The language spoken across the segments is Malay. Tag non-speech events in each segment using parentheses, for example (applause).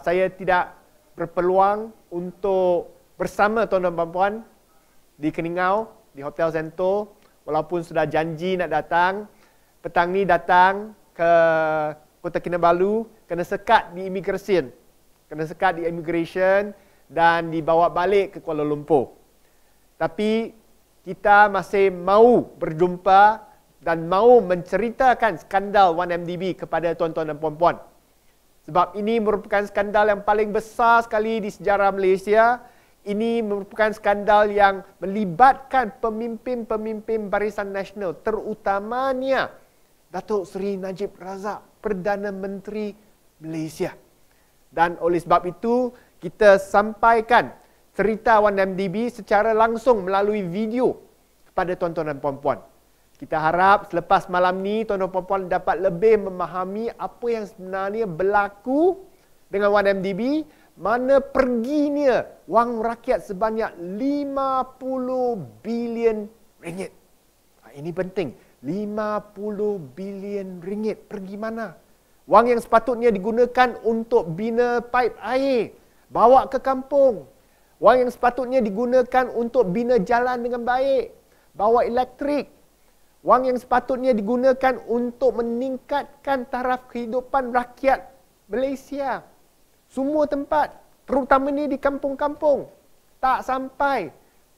saya tidak berpeluang untuk bersama tuan dan puan di Keningau, di Hotel Zento, walaupun sudah janji nak datang. Petang ni datang ke Kota Kinabalu, kena sekat di Immigration, Kena sekat di immigration dan dibawa balik ke Kuala Lumpur. Tapi kita masih mau berjumpa dan mau menceritakan skandal 1MDB kepada tuan-tuan dan puan-puan. Sebab ini merupakan skandal yang paling besar sekali di sejarah Malaysia. Ini merupakan skandal yang melibatkan pemimpin-pemimpin Barisan Nasional terutamanya Datuk Seri Najib Razak, Perdana Menteri Malaysia. Dan oleh sebab itu, kita sampaikan cerita 1MDB secara langsung melalui video kepada tontonan puan-puan. Kita harap selepas malam ni tuan dan puan-puan dapat lebih memahami apa yang sebenarnya berlaku dengan 1MDB. Mana perginya wang rakyat sebanyak 50 bilion ringgit. Ha, ini penting. 50 bilion ringgit pergi mana? Wang yang sepatutnya digunakan untuk bina pipe air. Bawa ke kampung. Wang yang sepatutnya digunakan untuk bina jalan dengan baik. Bawa elektrik. Wang yang sepatutnya digunakan untuk meningkatkan taraf kehidupan rakyat Malaysia. Semua tempat, terutamanya di kampung-kampung. Tak sampai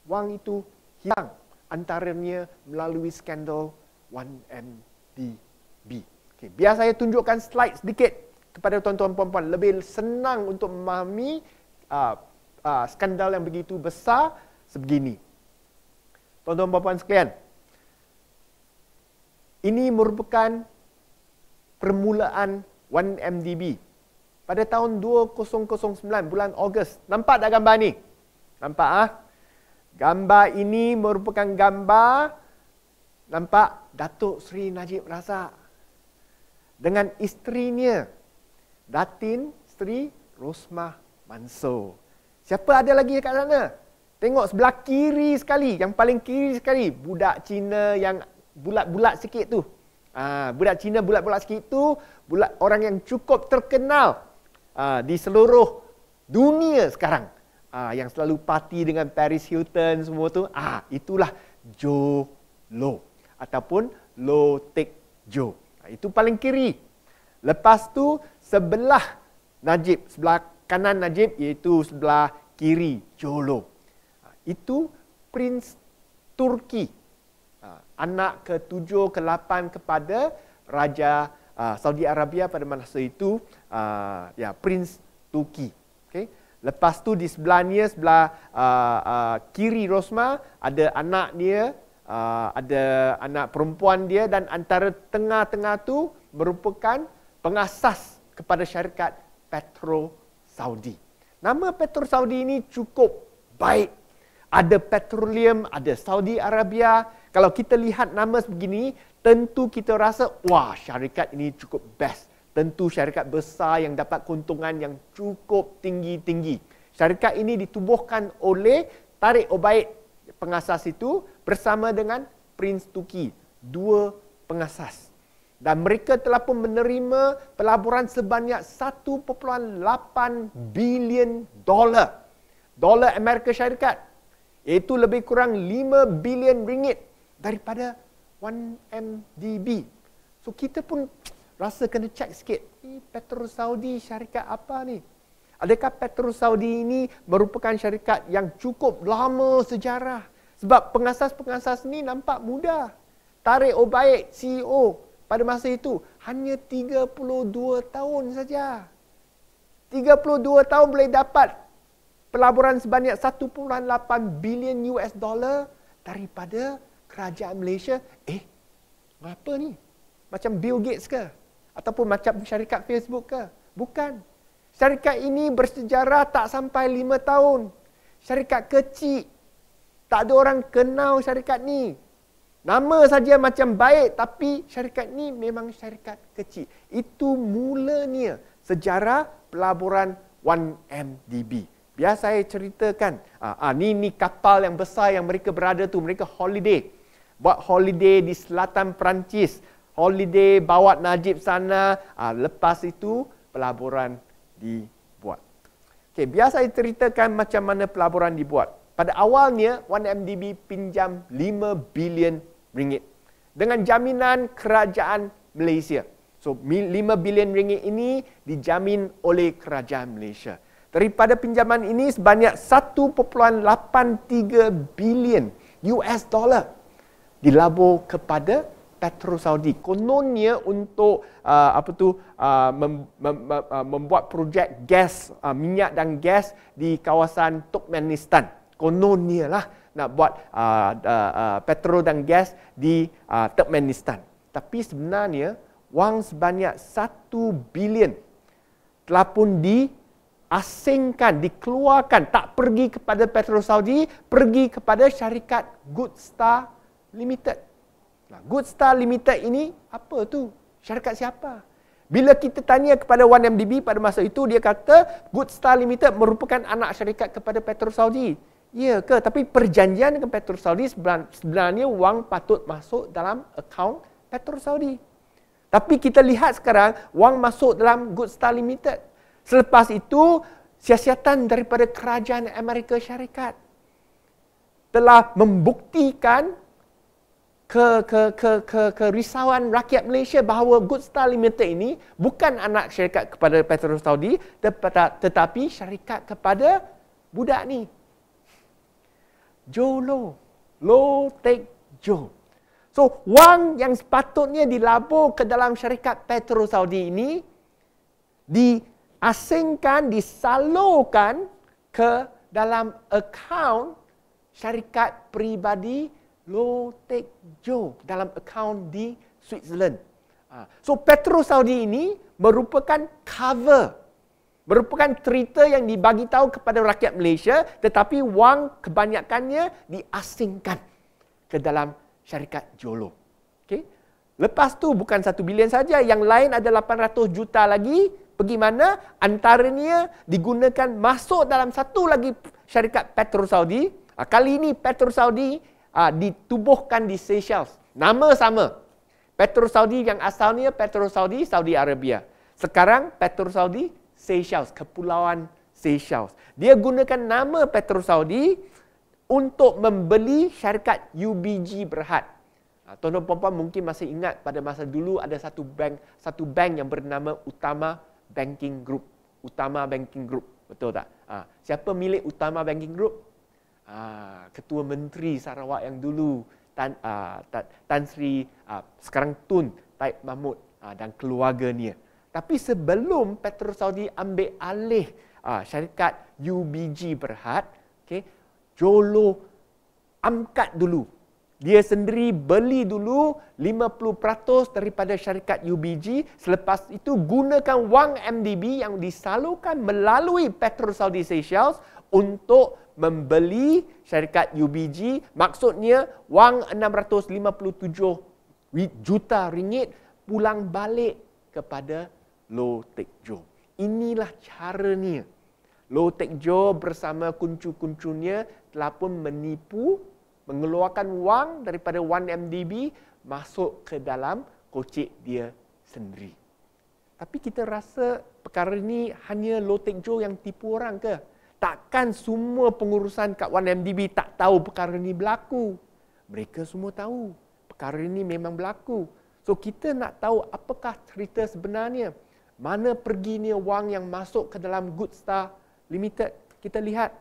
wang itu hilang antaranya melalui skandal 1MDB. Okay, biar saya tunjukkan slide sedikit kepada tuan-tuan puan-puan. Lebih senang untuk memahami uh, uh, skandal yang begitu besar sebegini. Tuan-tuan puan-puan sekalian, ini merupakan permulaan 1MDB pada tahun 2009 bulan Ogos. Nampak tak gambar ni? Nampak ah? Ha? Gambar ini merupakan gambar nampak Datuk Seri Najib Razak dengan isterinya Datin Seri Rosmah Mansor. Siapa ada lagi kat sana? Tengok sebelah kiri sekali, yang paling kiri sekali, budak Cina yang bulat-bulat sikit tu. Ah, budak Cina bulat-bulat sikit tu, bulat orang yang cukup terkenal ah, di seluruh dunia sekarang. Ah, yang selalu parti dengan Paris Hilton semua tu, ah itulah Joe Low ataupun Low Tech Joe. Ah, itu paling kiri. Lepas tu sebelah Najib, sebelah kanan Najib iaitu sebelah kiri Joe ah, itu Prince Turki anak ke-7 ke-8 kepada raja uh, Saudi Arabia pada masa itu uh, ya Prince Tuki. Okey. Lepas tu di sebelahnya sebelah uh, uh, kiri Rosma ada anak dia, uh, ada anak perempuan dia dan antara tengah-tengah tu merupakan pengasas kepada syarikat Petro Saudi. Nama Petro Saudi ini cukup baik ada petroleum, ada Saudi Arabia. Kalau kita lihat nama begini, tentu kita rasa, wah syarikat ini cukup best. Tentu syarikat besar yang dapat keuntungan yang cukup tinggi-tinggi. Syarikat ini ditubuhkan oleh Tarik Obaid pengasas itu bersama dengan Prince Tuki, dua pengasas. Dan mereka telah pun menerima pelaburan sebanyak 1.8 bilion dolar. Dolar Amerika Syarikat, iaitu lebih kurang 5 bilion ringgit daripada 1MDB. So kita pun rasa kena check sikit. Ni Petrus Saudi syarikat apa ni? Adakah Petrus Saudi ini merupakan syarikat yang cukup lama sejarah? Sebab pengasas-pengasas ni nampak muda. Tarik Obaid CEO pada masa itu hanya 32 tahun saja. 32 tahun boleh dapat pelaburan sebanyak 1.8 bilion US dollar daripada kerajaan Malaysia. Eh, apa ni? Macam Bill Gates ke? Ataupun macam syarikat Facebook ke? Bukan. Syarikat ini bersejarah tak sampai 5 tahun. Syarikat kecil. Tak ada orang kenal syarikat ni. Nama saja macam baik tapi syarikat ni memang syarikat kecil. Itu mulanya sejarah pelaburan 1MDB. Biasa saya ceritakan, ah, ah, ni, ni kapal yang besar yang mereka berada tu, mereka holiday. Buat holiday di selatan Perancis. Holiday bawa Najib sana, ah, lepas itu pelaburan dibuat. Okay, biasa saya ceritakan macam mana pelaburan dibuat. Pada awalnya, 1MDB pinjam 5 bilion ringgit dengan jaminan kerajaan Malaysia. So 5 bilion ringgit ini dijamin oleh kerajaan Malaysia daripada pinjaman ini sebanyak 1.83 bilion US dollar dilabur kepada Petro Saudi kononnya untuk uh, apa tu uh, mem, mem, mem, uh, membuat projek gas uh, minyak dan gas di kawasan Turkmenistan kononnya lah nak buat uh, uh, uh, petrol dan gas di uh, Turkmenistan tapi sebenarnya wang sebanyak 1 bilion telah pun di asingkan dikeluarkan, tak pergi kepada Petrol Saudi, pergi kepada syarikat Goodstar Limited. Nah, Good Limited ini apa tu? Syarikat siapa? Bila kita tanya kepada 1MDB pada masa itu, dia kata Goodstar Limited merupakan anak syarikat kepada Petrol Saudi. Ya ke? Tapi perjanjian dengan Petrol Saudi sebenarnya wang patut masuk dalam akaun Petrol Saudi. Tapi kita lihat sekarang wang masuk dalam Goodstar Limited. Selepas itu, siasatan daripada kerajaan Amerika Syarikat telah membuktikan ke, ke, ke, ke, kerisauan rakyat Malaysia bahawa Good Star Limited ini bukan anak syarikat kepada Petro Saudi tetapi syarikat kepada budak ni. Joe Low. Low take Joe. So, wang yang sepatutnya dilabur ke dalam syarikat Petro Saudi ini di asingkan disalurkan ke dalam akaun syarikat peribadi Lotek Joe dalam akaun di Switzerland. Ah, so Petro Saudi ini merupakan cover, merupakan cerita yang dibagi tahu kepada rakyat Malaysia tetapi wang kebanyakannya diasingkan ke dalam syarikat Jolo. Okay? Lepas tu bukan satu bilion saja, yang lain ada 800 juta lagi pergi mana? Antaranya digunakan masuk dalam satu lagi syarikat Petro Saudi. Ah, kali ini Petro Saudi ah, ditubuhkan di Seychelles. Nama sama. Petro Saudi yang asalnya Petro Saudi, Saudi Arabia. Sekarang Petro Saudi, Seychelles, Kepulauan Seychelles. Dia gunakan nama Petro Saudi untuk membeli syarikat UBG Berhad. Ah, tuan-tuan puan-puan mungkin masih ingat pada masa dulu ada satu bank satu bank yang bernama utama banking group utama banking group betul tak ha, siapa milik utama banking group ha, ketua menteri Sarawak yang dulu Tan ha, Tan, Tan Sri ha, sekarang Tun Taib Mahmud ha, dan keluarganya tapi sebelum Petrus Saudi ambil alih ha, syarikat UBG Berhad okay? Jolo amkat dulu dia sendiri beli dulu 50% daripada syarikat UBG selepas itu gunakan wang MDB yang disalurkan melalui Petro Saudi Seychelles untuk membeli syarikat UBG maksudnya wang 657 juta ringgit pulang balik kepada Lo Tek Jo. Inilah caranya. Lo Tek Jo bersama kuncu-kuncunya telah pun menipu mengeluarkan wang daripada 1MDB masuk ke dalam kocik dia sendiri. Tapi kita rasa perkara ini hanya Lotek tech Joe yang tipu orang ke? Takkan semua pengurusan kat 1MDB tak tahu perkara ini berlaku. Mereka semua tahu. Perkara ini memang berlaku. So kita nak tahu apakah cerita sebenarnya. Mana pergi ni wang yang masuk ke dalam Good Star Limited? Kita lihat.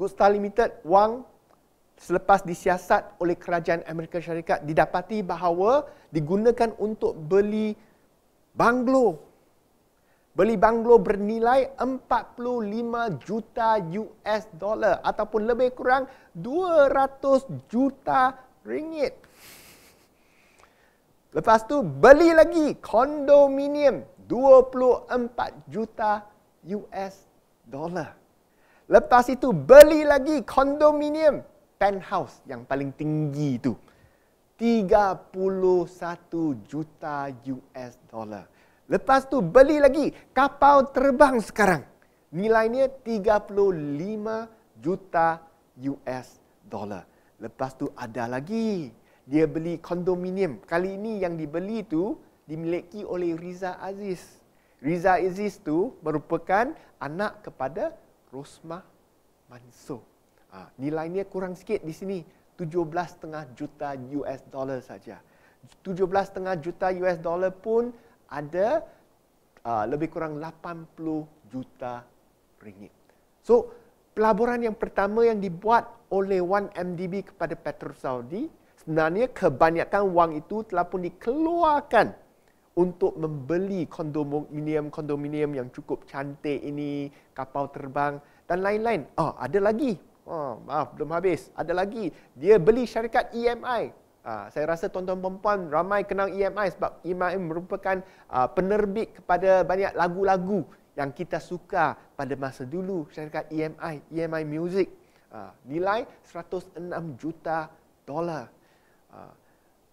Good Star Limited, wang selepas disiasat oleh kerajaan Amerika Syarikat didapati bahawa digunakan untuk beli banglo. Beli banglo bernilai 45 juta US dollar ataupun lebih kurang 200 juta ringgit. Lepas tu beli lagi kondominium 24 juta US dollar. Lepas itu beli lagi kondominium penthouse yang paling tinggi itu 31 juta US dollar. Lepas tu beli lagi kapal terbang sekarang. Nilainya 35 juta US dollar. Lepas tu ada lagi. Dia beli kondominium. Kali ini yang dibeli tu dimiliki oleh Riza Aziz. Riza Aziz tu merupakan anak kepada Rosmah Mansur. Ha, nilainya kurang sikit di sini. 17.5 juta US dollar saja. 17.5 juta US dollar pun ada uh, lebih kurang 80 juta ringgit. So, pelaburan yang pertama yang dibuat oleh 1MDB kepada Petrus Saudi, sebenarnya kebanyakan wang itu telah pun dikeluarkan untuk membeli kondominium kondominium yang cukup cantik ini, kapal terbang dan lain-lain. Oh, ada lagi Oh, maaf, belum habis. Ada lagi. Dia beli syarikat EMI. Uh, ha, saya rasa tuan-tuan perempuan ramai kenal EMI sebab EMI merupakan uh, penerbit kepada banyak lagu-lagu yang kita suka pada masa dulu syarikat EMI, EMI Music. Uh, nilai 106 juta dolar. Uh,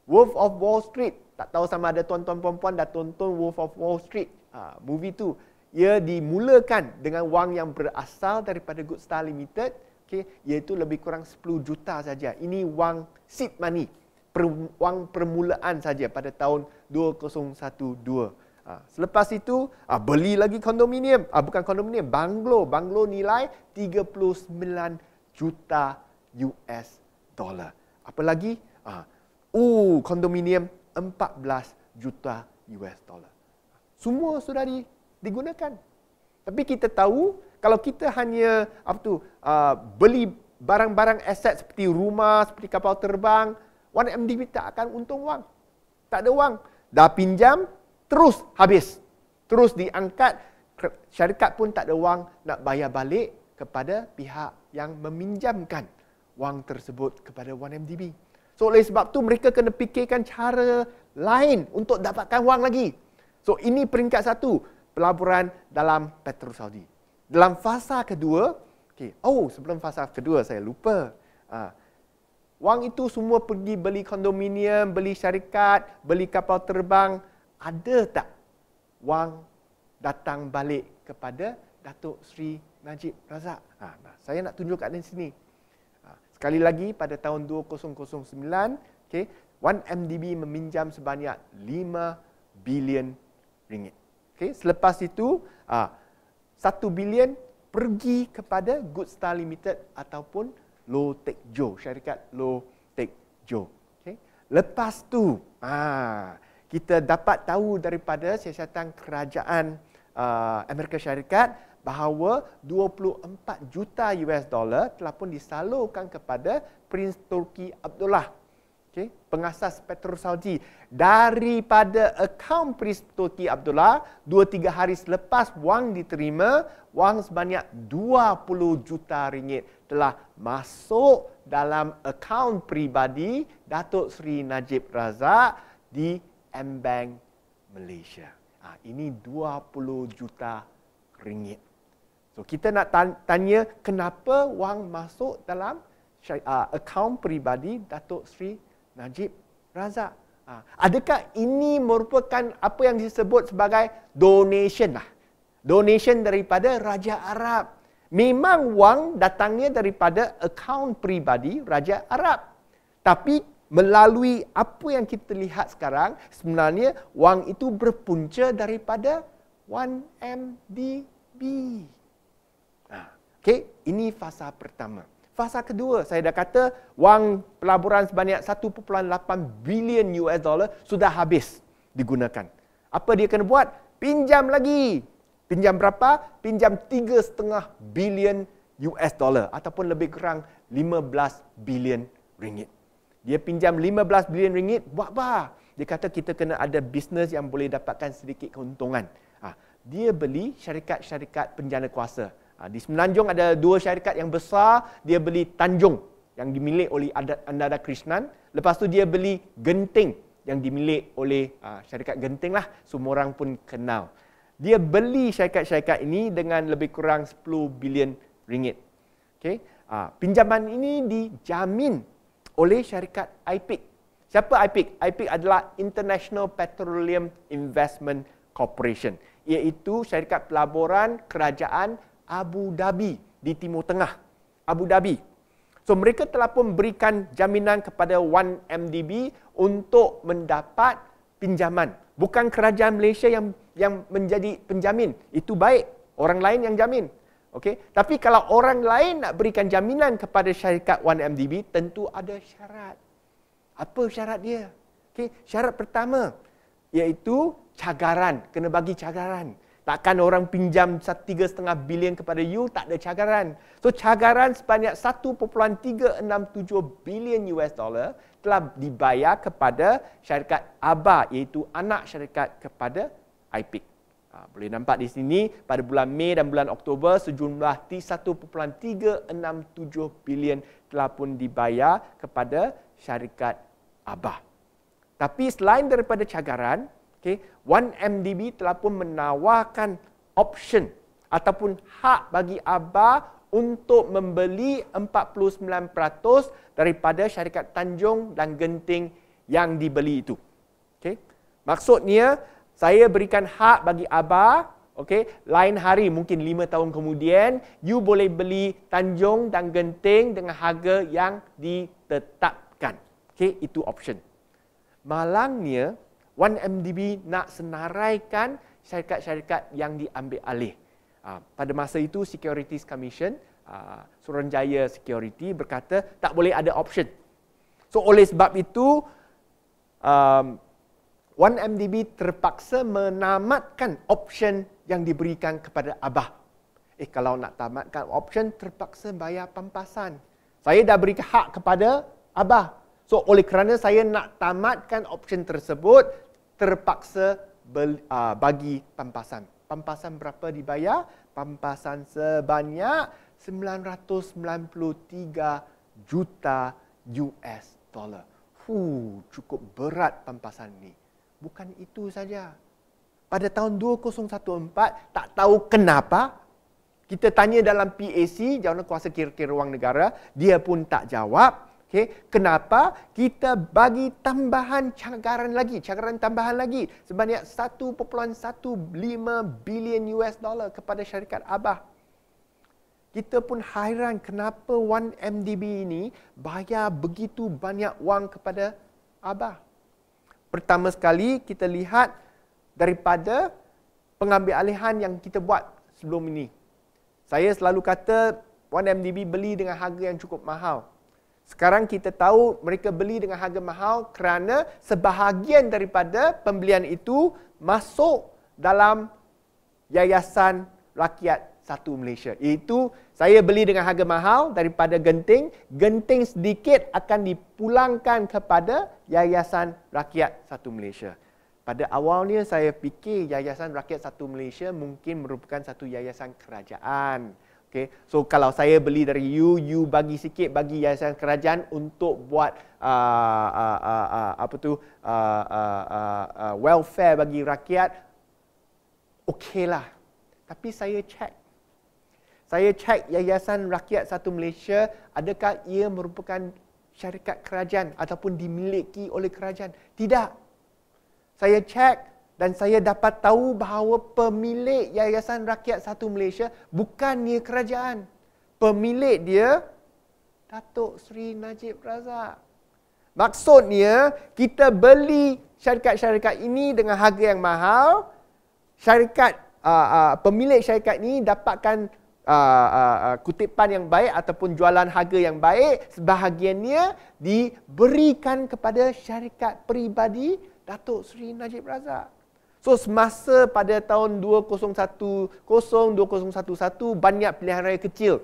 Wolf of Wall Street. Tak tahu sama ada tuan-tuan perempuan dah tonton Wolf of Wall Street. Uh, movie tu. Ia dimulakan dengan wang yang berasal daripada Good Star Limited okay, iaitu lebih kurang 10 juta saja. Ini wang seed money, per, wang permulaan saja pada tahun 2012. Ah, selepas itu, ah, beli lagi kondominium. Ah, bukan kondominium, banglo. Banglo nilai 39 juta US dollar. Apa lagi? Uh, kondominium 14 juta US dollar. Semua sudah digunakan. Tapi kita tahu kalau kita hanya apa tu uh, beli barang-barang aset seperti rumah, seperti kapal terbang, 1MDB tak akan untung wang. Tak ada wang. Dah pinjam, terus habis. Terus diangkat, syarikat pun tak ada wang nak bayar balik kepada pihak yang meminjamkan wang tersebut kepada 1MDB. So, oleh sebab tu mereka kena fikirkan cara lain untuk dapatkan wang lagi. So, ini peringkat satu pelaburan dalam Petro Saudi dalam fasa kedua, okay. oh sebelum fasa kedua saya lupa. Uh, wang itu semua pergi beli kondominium, beli syarikat, beli kapal terbang. Ada tak wang datang balik kepada Datuk Sri Najib Razak? Uh, nah, saya nak tunjuk kat sini. Uh, sekali lagi pada tahun 2009, okay, 1MDB meminjam sebanyak 5 bilion ringgit. Okay, selepas itu, uh, satu bilion pergi kepada Good Star Limited ataupun Low Tech Joe, syarikat Low Tech Joe. Okay. Lepas tu, ah, kita dapat tahu daripada siasatan kerajaan uh, Amerika Syarikat bahawa 24 juta US dollar telah pun disalurkan kepada Prince Turki Abdullah okay, pengasas Petrus Saudi daripada akaun Pris Abdullah dua tiga hari selepas wang diterima wang sebanyak dua puluh juta ringgit telah masuk dalam akaun pribadi Datuk Sri Najib Razak di M Bank Malaysia. Ha, ini puluh juta ringgit. So kita nak tanya kenapa wang masuk dalam uh, akaun peribadi Datuk Sri Najib Razak. Ha. Adakah ini merupakan apa yang disebut sebagai donation lah? Donation daripada Raja Arab. Memang wang datangnya daripada akaun peribadi Raja Arab. Tapi melalui apa yang kita lihat sekarang, sebenarnya wang itu berpunca daripada 1MDB. Ah, okay, ini fasa pertama fasa kedua saya dah kata wang pelaburan sebanyak 1.8 bilion US dollar sudah habis digunakan. Apa dia kena buat? Pinjam lagi. Pinjam berapa? Pinjam 3.5 bilion US dollar ataupun lebih kurang 15 bilion ringgit. Dia pinjam 15 bilion ringgit buat apa? Dia kata kita kena ada bisnes yang boleh dapatkan sedikit keuntungan. Ah, dia beli syarikat-syarikat penjana kuasa. Ah, di Semenanjung ada dua syarikat yang besar, dia beli Tanjung yang dimilik oleh Andara Krishnan. Lepas tu dia beli Genting yang dimilik oleh ah, syarikat Genting lah, semua orang pun kenal. Dia beli syarikat-syarikat ini dengan lebih kurang 10 bilion ringgit. Okay. Ah, pinjaman ini dijamin oleh syarikat IPIC. Siapa IPIC? IPIC adalah International Petroleum Investment Corporation iaitu syarikat pelaburan kerajaan Abu Dhabi di Timur Tengah. Abu Dhabi. So mereka telah pun berikan jaminan kepada 1MDB untuk mendapat pinjaman. Bukan kerajaan Malaysia yang yang menjadi penjamin. Itu baik. Orang lain yang jamin. Okay. Tapi kalau orang lain nak berikan jaminan kepada syarikat 1MDB, tentu ada syarat. Apa syarat dia? Okey. Syarat pertama iaitu cagaran. Kena bagi cagaran. Takkan orang pinjam 3.5 bilion kepada you tak ada cagaran. So cagaran sebanyak 1.367 bilion US dollar telah dibayar kepada syarikat ABA iaitu anak syarikat kepada IPIC. Ha, boleh nampak di sini pada bulan Mei dan bulan Oktober sejumlah 1.367 bilion telah pun dibayar kepada syarikat ABA. Tapi selain daripada cagaran, Okay. 1MDB telah pun menawarkan option ataupun hak bagi Aba untuk membeli 49% daripada syarikat Tanjung dan Genting yang dibeli itu. Okay. Maksudnya, saya berikan hak bagi Aba. Okay, lain hari mungkin 5 tahun kemudian you boleh beli Tanjung dan Genting dengan harga yang ditetapkan. Okay, itu option. Malangnya 1MDB nak senaraikan syarikat-syarikat yang diambil alih. Ah, pada masa itu, Securities Commission, ah, Suruhanjaya Security berkata tak boleh ada option. So, oleh sebab itu, 1MDB um, terpaksa menamatkan option yang diberikan kepada Abah. Eh, kalau nak tamatkan option, terpaksa bayar pampasan. Saya dah beri hak kepada Abah. So, oleh kerana saya nak tamatkan option tersebut, terpaksa ah, bagi pampasan. Pampasan berapa dibayar? Pampasan sebanyak 993 juta US dollar. Hu, cukup berat pampasan ni. Bukan itu saja. Pada tahun 2014, tak tahu kenapa kita tanya dalam PAC, jawatan kuasa kira-kira wang negara, dia pun tak jawab. Okay. Kenapa? Kita bagi tambahan cagaran lagi, cagaran tambahan lagi sebanyak 1.15 bilion US dollar kepada syarikat Abah. Kita pun hairan kenapa 1MDB ini bayar begitu banyak wang kepada Abah. Pertama sekali kita lihat daripada pengambil alihan yang kita buat sebelum ini. Saya selalu kata 1MDB beli dengan harga yang cukup mahal. Sekarang kita tahu mereka beli dengan harga mahal kerana sebahagian daripada pembelian itu masuk dalam Yayasan Rakyat Satu Malaysia. Iaitu saya beli dengan harga mahal daripada genting, genting sedikit akan dipulangkan kepada Yayasan Rakyat Satu Malaysia. Pada awalnya saya fikir Yayasan Rakyat Satu Malaysia mungkin merupakan satu yayasan kerajaan. Okay. So kalau saya beli dari you, you bagi sikit bagi yayasan kerajaan untuk buat uh, uh, uh, uh, apa tu uh, uh, uh, uh, welfare bagi rakyat, okey lah. Tapi saya check. Saya check Yayasan Rakyat Satu Malaysia adakah ia merupakan syarikat kerajaan ataupun dimiliki oleh kerajaan. Tidak. Saya check dan saya dapat tahu bahawa pemilik Yayasan Rakyat Satu Malaysia bukannya kerajaan. Pemilik dia Datuk Seri Najib Razak. Maksudnya kita beli syarikat-syarikat ini dengan harga yang mahal. Syarikat uh, uh, pemilik syarikat ini dapatkan uh, uh, uh, kutipan yang baik ataupun jualan harga yang baik sebahagiannya diberikan kepada syarikat peribadi Datuk Seri Najib Razak. So semasa pada tahun 2010, 2011, banyak pilihan raya kecil.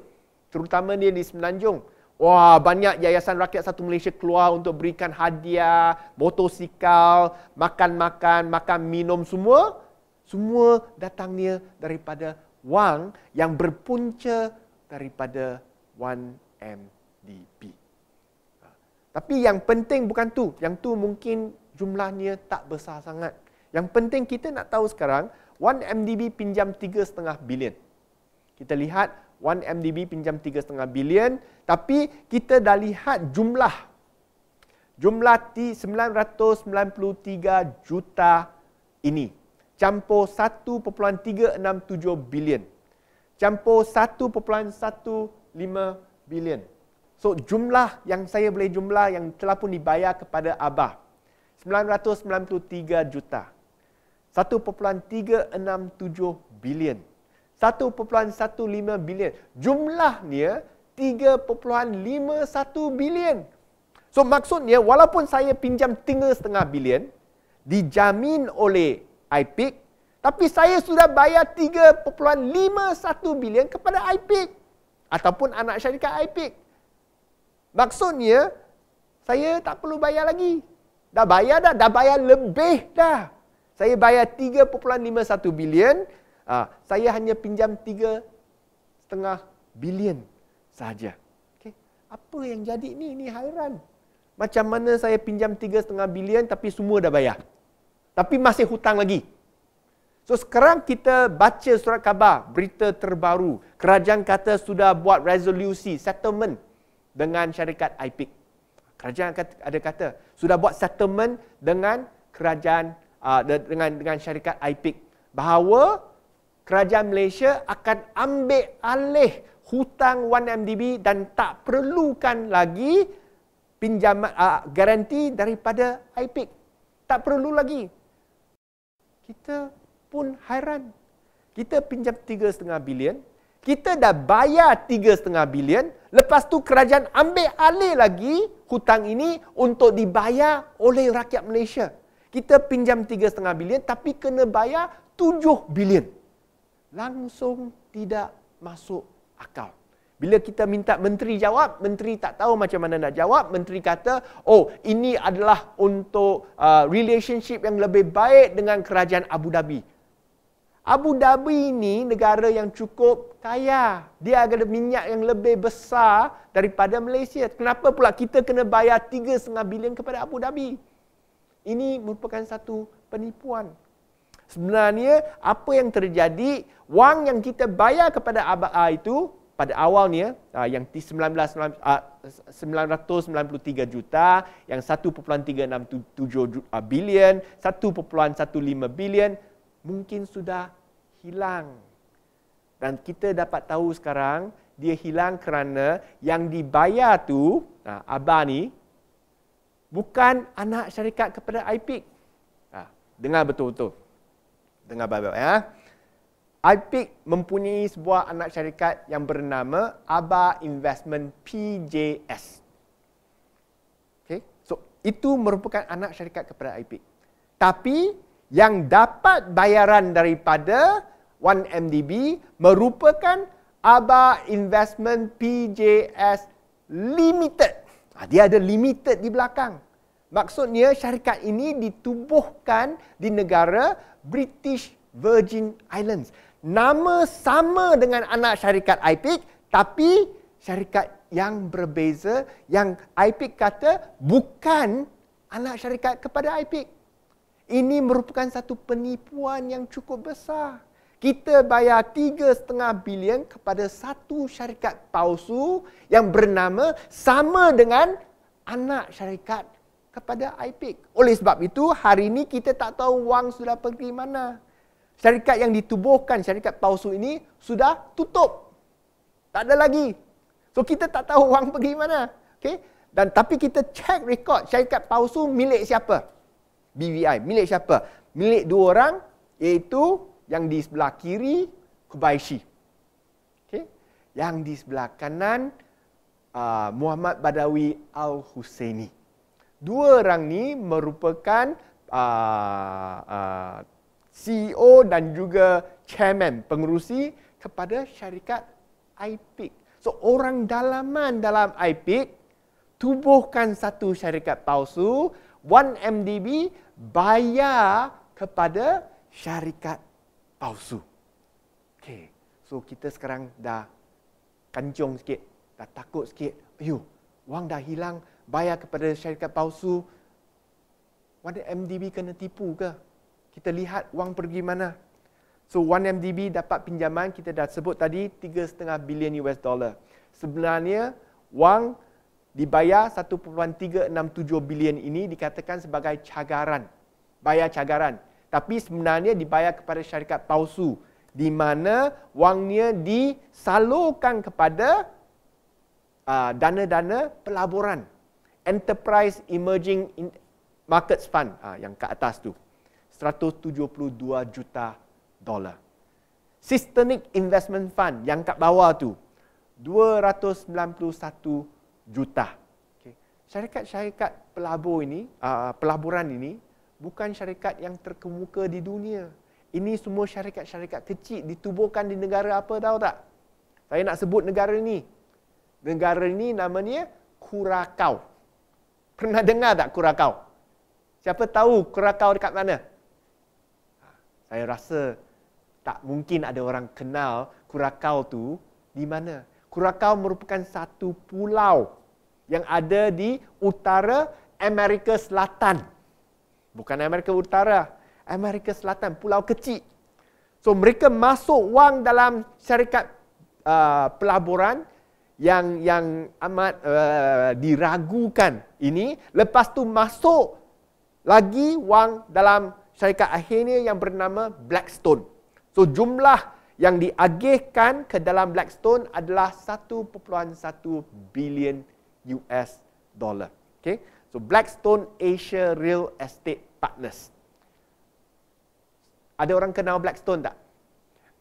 Terutama dia di Semenanjung. Wah, banyak Yayasan Rakyat Satu Malaysia keluar untuk berikan hadiah, motosikal, makan-makan, makan minum semua. Semua datangnya daripada wang yang berpunca daripada 1MDB. Ha. Tapi yang penting bukan tu. Yang tu mungkin jumlahnya tak besar sangat. Yang penting kita nak tahu sekarang, 1MDB pinjam 3.5 bilion. Kita lihat 1MDB pinjam 3.5 bilion, tapi kita dah lihat jumlah. Jumlah 993 juta ini. Campur 1.367 bilion. Campur 1.15 bilion. So jumlah yang saya boleh jumlah yang telah pun dibayar kepada Abah. 993 juta. 993 juta. 1.367 bilion. 1.15 bilion. Jumlahnya 3.51 bilion. So maksudnya walaupun saya pinjam tinggal setengah bilion dijamin oleh IPIC tapi saya sudah bayar 3.51 bilion kepada IPIC ataupun anak syarikat IPIC. Maksudnya saya tak perlu bayar lagi. Dah bayar dah, dah bayar lebih dah. Saya bayar 3.51 bilion, uh, saya hanya pinjam 3.5 bilion sahaja. Okay. Apa yang jadi ni? Ini hairan. Macam mana saya pinjam 3.5 bilion tapi semua dah bayar. Tapi masih hutang lagi. So sekarang kita baca surat khabar, berita terbaru. Kerajaan kata sudah buat resolusi, settlement dengan syarikat IPIC. Kerajaan kata ada kata, sudah buat settlement dengan kerajaan uh, dengan dengan syarikat IPIC bahawa kerajaan Malaysia akan ambil alih hutang 1MDB dan tak perlukan lagi pinjaman uh, garanti daripada IPIC. Tak perlu lagi. Kita pun hairan. Kita pinjam 3.5 bilion, kita dah bayar 3.5 bilion, lepas tu kerajaan ambil alih lagi hutang ini untuk dibayar oleh rakyat Malaysia kita pinjam 3.5 bilion tapi kena bayar 7 bilion. Langsung tidak masuk akal. Bila kita minta menteri jawab, menteri tak tahu macam mana nak jawab. Menteri kata, oh ini adalah untuk uh, relationship yang lebih baik dengan kerajaan Abu Dhabi. Abu Dhabi ini negara yang cukup kaya. Dia ada minyak yang lebih besar daripada Malaysia. Kenapa pula kita kena bayar 3.5 bilion kepada Abu Dhabi? Ini merupakan satu penipuan. Sebenarnya apa yang terjadi, wang yang kita bayar kepada ABA ah, itu pada awalnya ah, yang 19, 993 ah, juta, yang 1.367 bilion, 1.15 bilion mungkin sudah hilang. Dan kita dapat tahu sekarang dia hilang kerana yang dibayar tu, nah, Abah ni, bukan anak syarikat kepada IPIC. Ha, dengar betul-betul. Dengar baik-baik. Ya. IPIC mempunyai sebuah anak syarikat yang bernama ABA Investment PJS. Okay. So, itu merupakan anak syarikat kepada IPIC. Tapi, yang dapat bayaran daripada 1MDB merupakan ABA Investment PJS Limited. Ah, dia ada limited di belakang. Maksudnya syarikat ini ditubuhkan di negara British Virgin Islands. Nama sama dengan anak syarikat IPIC tapi syarikat yang berbeza yang IPIC kata bukan anak syarikat kepada IPIC. Ini merupakan satu penipuan yang cukup besar kita bayar 3.5 bilion kepada satu syarikat palsu yang bernama sama dengan anak syarikat kepada IPIC. Oleh sebab itu, hari ini kita tak tahu wang sudah pergi mana. Syarikat yang ditubuhkan, syarikat palsu ini sudah tutup. Tak ada lagi. So kita tak tahu (laughs) wang pergi mana. Okay? Dan tapi kita cek rekod syarikat palsu milik siapa? BVI, milik siapa? Milik dua orang iaitu yang di sebelah kiri, Kubaishi. Okay. Yang di sebelah kanan, uh, Muhammad Badawi Al-Husseini. Dua orang ni merupakan uh, ah, uh, ah, CEO dan juga chairman pengurusi kepada syarikat IPIC. So, orang dalaman dalam IPIC tubuhkan satu syarikat palsu, 1MDB bayar kepada syarikat palsu. Okay. So kita sekarang dah kancung sikit, dah takut sikit. Ayuh, wang dah hilang, bayar kepada syarikat palsu. Wanda MDB kena tipu ke? Kita lihat wang pergi mana. So 1MDB dapat pinjaman kita dah sebut tadi 3.5 bilion US dollar. Sebenarnya wang dibayar 1.367 bilion ini dikatakan sebagai cagaran. Bayar cagaran tapi sebenarnya dibayar kepada syarikat palsu di mana wangnya disalurkan kepada uh, dana-dana pelaburan Enterprise Emerging Markets Fund uh, yang ke atas tu 172 juta dolar Systemic Investment Fund yang kat bawah tu 291 juta. Syarikat-syarikat pelabur ini, uh, pelaburan ini bukan syarikat yang terkemuka di dunia. Ini semua syarikat-syarikat kecil ditubuhkan di negara apa tahu tak? Saya nak sebut negara ni. Negara ni namanya Kurakau. Pernah dengar tak Kurakau? Siapa tahu Kurakau dekat mana? Ha, saya rasa tak mungkin ada orang kenal Kurakau tu di mana. Kurakau merupakan satu pulau yang ada di utara Amerika Selatan bukan Amerika Utara, Amerika Selatan, pulau kecil. So mereka masuk wang dalam syarikat uh, pelaburan yang yang amat uh, diragukan ini lepas tu masuk lagi wang dalam syarikat akhirnya yang bernama Blackstone. So jumlah yang diagihkan ke dalam Blackstone adalah 1.1 billion US dollar. Okay. So Blackstone Asia Real Estate partners. Ada orang kenal Blackstone tak?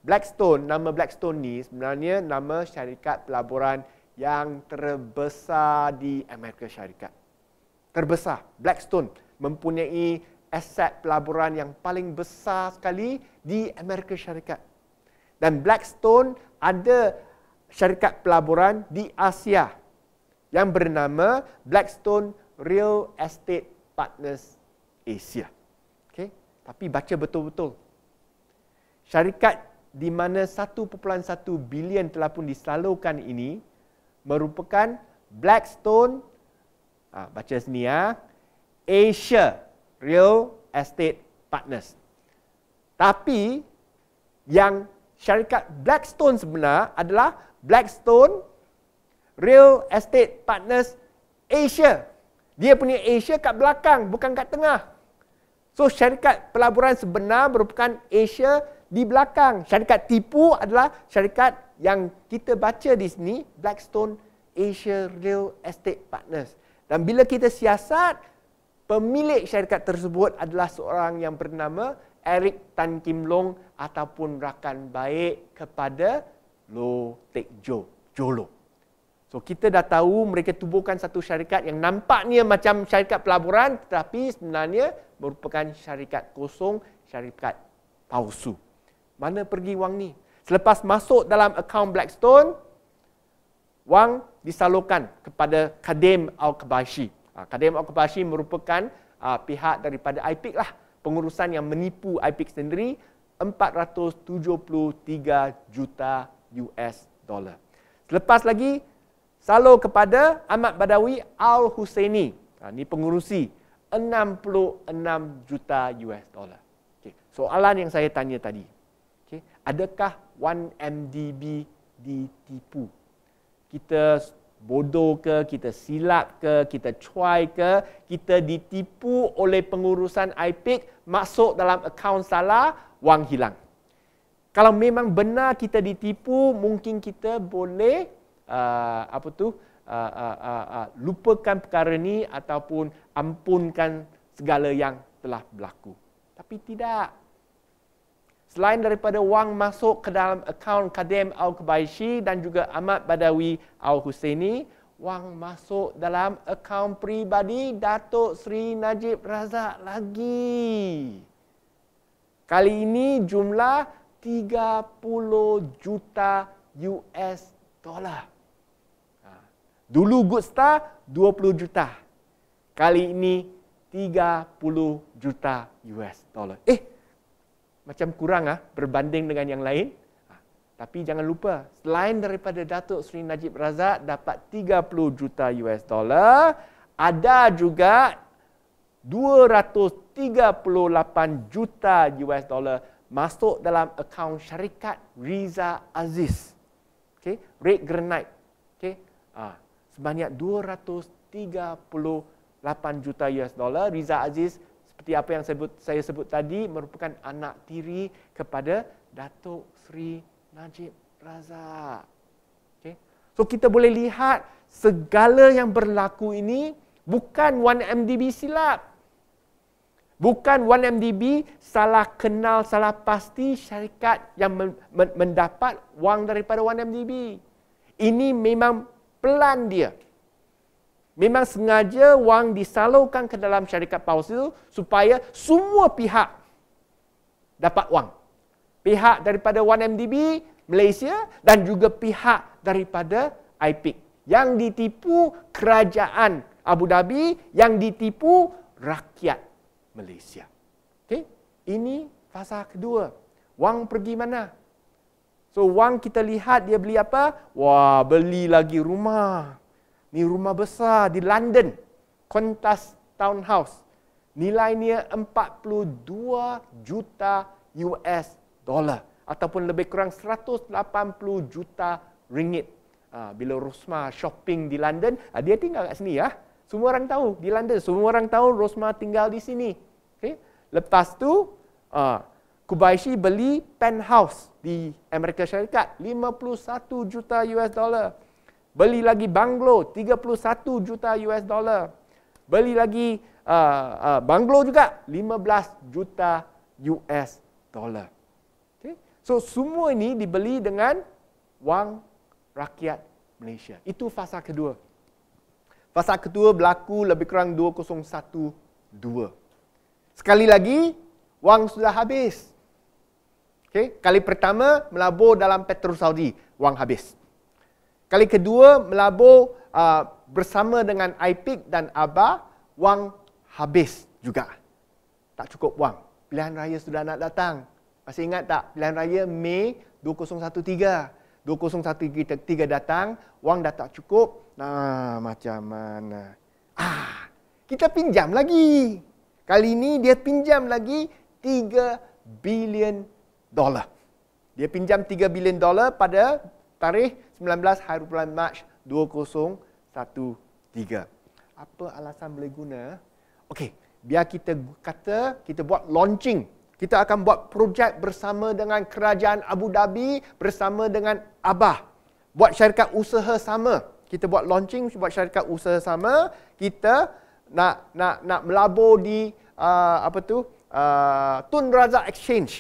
Blackstone, nama Blackstone ni sebenarnya nama syarikat pelaburan yang terbesar di Amerika Syarikat. Terbesar, Blackstone mempunyai aset pelaburan yang paling besar sekali di Amerika Syarikat. Dan Blackstone ada syarikat pelaburan di Asia yang bernama Blackstone Real Estate Partners Asia. Okay? Tapi baca betul-betul. Syarikat di mana 1.1 bilion telah pun disalurkan ini merupakan Blackstone, ha, baca sini ya, Asia Real Estate Partners. Tapi yang syarikat Blackstone sebenar adalah Blackstone Real Estate Partners Asia. Dia punya Asia kat belakang, bukan kat tengah. So syarikat pelaburan sebenar merupakan Asia di belakang. Syarikat tipu adalah syarikat yang kita baca di sini, Blackstone Asia Real Estate Partners. Dan bila kita siasat, pemilik syarikat tersebut adalah seorang yang bernama Eric Tan Kim Long ataupun rakan baik kepada Low Tech Jo Joe So kita dah tahu mereka tubuhkan satu syarikat yang nampaknya macam syarikat pelaburan tetapi sebenarnya merupakan syarikat kosong, syarikat palsu. Mana pergi wang ni? Selepas masuk dalam akaun Blackstone, wang disalurkan kepada Kadim Al-Kabashi. Ah, Kadim Al-Kabashi merupakan ah, pihak daripada IPIC lah. Pengurusan yang menipu IPIC sendiri 473 juta US dollar. Selepas lagi, salur kepada Ahmad Badawi Al-Husaini. Ha, ini pengurusi 66 juta US dollar. Okay. Soalan yang saya tanya tadi. Okay. Adakah 1MDB ditipu? Kita bodoh ke, kita silap ke, kita cuai ke, kita ditipu oleh pengurusan IPIC masuk dalam akaun salah, wang hilang. Kalau memang benar kita ditipu, mungkin kita boleh uh, apa tu uh, uh, uh, uh, lupakan perkara ini ataupun ampunkan segala yang telah berlaku. Tapi tidak. Selain daripada wang masuk ke dalam akaun Kadem Al Kubaishi dan juga Ahmad Badawi Al Husseini, wang masuk dalam akaun pribadi Datuk Sri Najib Razak lagi. Kali ini jumlah 30 juta US dollar. Dulu good star 20 juta. Kali ini 30 juta US dollar. Eh, macam kurang ah berbanding dengan yang lain. Ah, tapi jangan lupa, selain daripada Datuk Seri Najib Razak dapat 30 juta US dollar, ada juga 238 juta US dollar masuk dalam akaun syarikat Riza Aziz. Okay, Red Granite. Okay, ah, sebanyak 238 juta US dollar. Riza Aziz seperti apa yang saya sebut, saya sebut tadi merupakan anak tiri kepada Datuk Sri Najib Razak. Okay. So kita boleh lihat segala yang berlaku ini bukan 1MDB silap. Bukan 1MDB salah kenal, salah pasti syarikat yang mendapat wang daripada 1MDB. Ini memang pelan dia. Memang sengaja wang disalurkan ke dalam syarikat paus itu supaya semua pihak dapat wang. Pihak daripada 1MDB Malaysia dan juga pihak daripada IPIC. Yang ditipu kerajaan Abu Dhabi, yang ditipu rakyat Malaysia. Okay? Ini fasa kedua. Wang pergi mana? So wang kita lihat dia beli apa? Wah, beli lagi rumah. Ni rumah besar di London. Qantas Townhouse. nilai Nilainya 42 juta US dollar ataupun lebih kurang 180 juta ringgit. Ha, bila Rosma shopping di London, ha, dia tinggal kat sini ya. Semua orang tahu di London, semua orang tahu Rosma tinggal di sini. Okey. Lepas tu, ah Kobayashi beli penthouse di Amerika Syarikat 51 juta US dollar. Beli lagi banglo 31 juta US dollar. Beli lagi uh, uh, banglo juga 15 juta US dollar. Okay. So semua ini dibeli dengan wang rakyat Malaysia. Itu fasa kedua. Fasa kedua berlaku lebih kurang 2012. Sekali lagi, wang sudah habis. Okay. Kali pertama melabur dalam Petrus Saudi, wang habis. Kali kedua melabur uh, bersama dengan IPIC dan ABA, wang habis juga. Tak cukup wang. Pilihan raya sudah nak datang. Masih ingat tak? Pilihan raya Mei 2013. 2013 datang, wang dah tak cukup. Nah, macam mana? Ah, kita pinjam lagi. Kali ini dia pinjam lagi 3 bilion dolar. Dia pinjam 3 bilion dolar pada tarikh 19 hari bulan Mac 2013. Apa alasan boleh guna? Okey, biar kita kata kita buat launching. Kita akan buat projek bersama dengan kerajaan Abu Dhabi, bersama dengan Abah. Buat syarikat usaha sama. Kita buat launching buat syarikat usaha sama. Kita nak nak nak melabur di uh, apa tu? Uh, Tun Razak Exchange.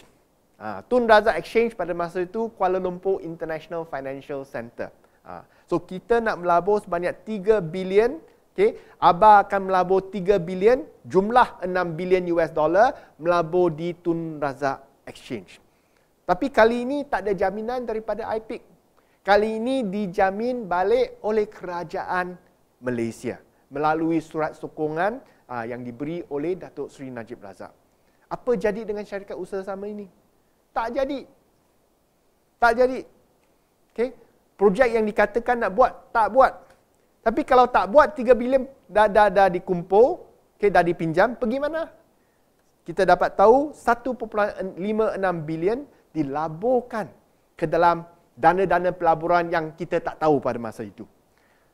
Ah, Tun Razak Exchange pada masa itu Kuala Lumpur International Financial Center. Uh, so kita nak melabur sebanyak 3 bilion. Okay. Aba akan melabur 3 bilion, jumlah 6 bilion US dollar melabur di Tun Razak Exchange. Tapi kali ini tak ada jaminan daripada IPIC. Kali ini dijamin balik oleh kerajaan Malaysia melalui surat sokongan ah, yang diberi oleh Datuk Seri Najib Razak. Apa jadi dengan syarikat usaha sama ini? Tak jadi. Tak jadi. Okay. Projek yang dikatakan nak buat, tak buat. Tapi kalau tak buat, 3 bilion dah, dah, dah dikumpul, okay, dah dipinjam, pergi mana? Kita dapat tahu 1.56 bilion dilaburkan ke dalam dana-dana pelaburan yang kita tak tahu pada masa itu.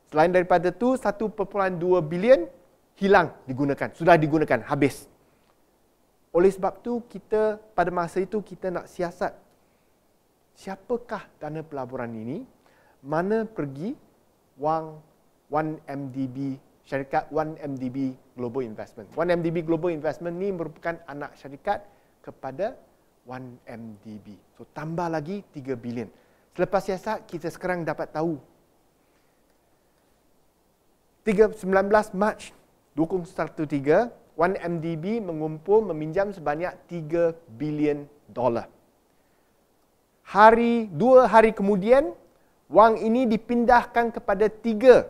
Selain daripada itu, 1.2 bilion hilang digunakan. Sudah digunakan, habis. Oleh sebab tu kita pada masa itu kita nak siasat siapakah dana pelaburan ini, mana pergi wang 1MDB syarikat 1MDB Global Investment. 1MDB Global Investment ni merupakan anak syarikat kepada 1MDB. So tambah lagi 3 bilion. Selepas siasat kita sekarang dapat tahu 3, 19 Mac 2013 1MDB mengumpul meminjam sebanyak 3 bilion dolar. Hari dua hari kemudian, wang ini dipindahkan kepada tiga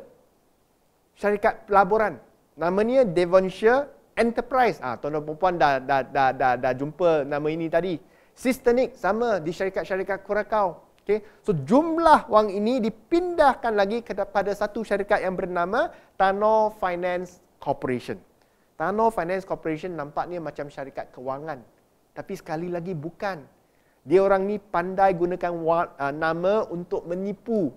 syarikat pelaburan. Namanya Devonshire Enterprise. Ah, ha, tuan dan puan dah, dah dah dah dah jumpa nama ini tadi. Systemic sama di syarikat-syarikat Kurakau. Okay. So jumlah wang ini dipindahkan lagi kepada satu syarikat yang bernama Tano Finance Corporation. Tano Finance Corporation nampaknya macam syarikat kewangan. Tapi sekali lagi bukan. Dia orang ni pandai gunakan uh, nama untuk menipu.